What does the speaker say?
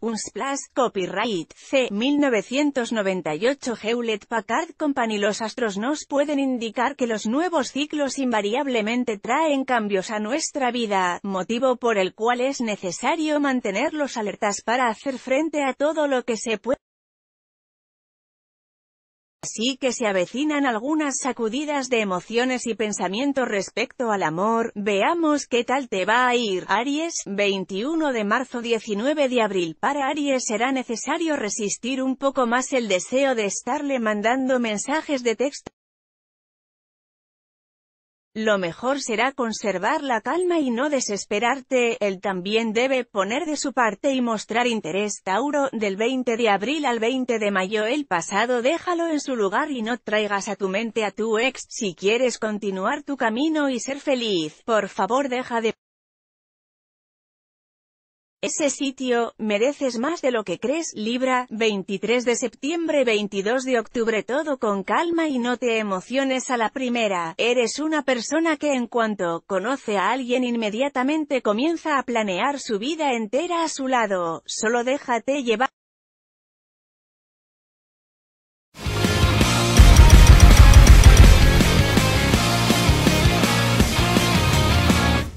un splash, copyright, C. 1998 Hewlett Packard Company Los astros nos pueden indicar que los nuevos ciclos invariablemente traen cambios a nuestra vida, motivo por el cual es necesario mantener los alertas para hacer frente a todo lo que se puede. Así que se avecinan algunas sacudidas de emociones y pensamientos respecto al amor, veamos qué tal te va a ir, Aries, 21 de marzo 19 de abril, para Aries será necesario resistir un poco más el deseo de estarle mandando mensajes de texto, lo mejor será conservar la calma y no desesperarte, él también debe poner de su parte y mostrar interés. Tauro, del 20 de abril al 20 de mayo el pasado déjalo en su lugar y no traigas a tu mente a tu ex, si quieres continuar tu camino y ser feliz, por favor deja de ese sitio, mereces más de lo que crees, Libra, 23 de septiembre 22 de octubre todo con calma y no te emociones a la primera, eres una persona que en cuanto conoce a alguien inmediatamente comienza a planear su vida entera a su lado, solo déjate llevar.